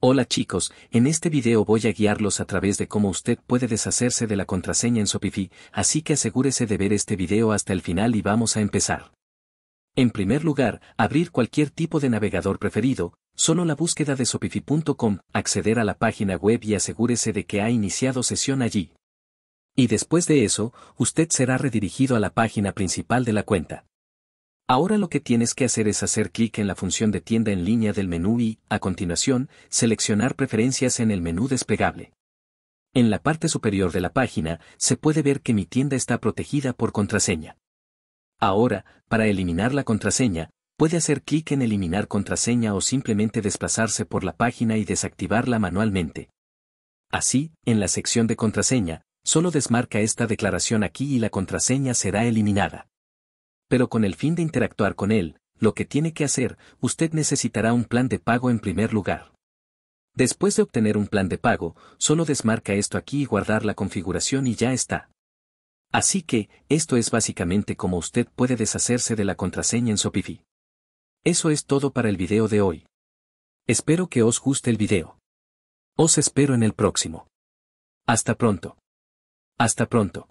Hola chicos, en este video voy a guiarlos a través de cómo usted puede deshacerse de la contraseña en Sopify, así que asegúrese de ver este video hasta el final y vamos a empezar. En primer lugar, abrir cualquier tipo de navegador preferido, solo la búsqueda de Sopify.com, acceder a la página web y asegúrese de que ha iniciado sesión allí. Y después de eso, usted será redirigido a la página principal de la cuenta. Ahora lo que tienes que hacer es hacer clic en la función de tienda en línea del menú y, a continuación, seleccionar preferencias en el menú desplegable. En la parte superior de la página, se puede ver que mi tienda está protegida por contraseña. Ahora, para eliminar la contraseña, puede hacer clic en eliminar contraseña o simplemente desplazarse por la página y desactivarla manualmente. Así, en la sección de contraseña, solo desmarca esta declaración aquí y la contraseña será eliminada. Pero con el fin de interactuar con él, lo que tiene que hacer, usted necesitará un plan de pago en primer lugar. Después de obtener un plan de pago, solo desmarca esto aquí y guardar la configuración y ya está. Así que, esto es básicamente cómo usted puede deshacerse de la contraseña en Shopify. Eso es todo para el video de hoy. Espero que os guste el video. Os espero en el próximo. Hasta pronto. Hasta pronto.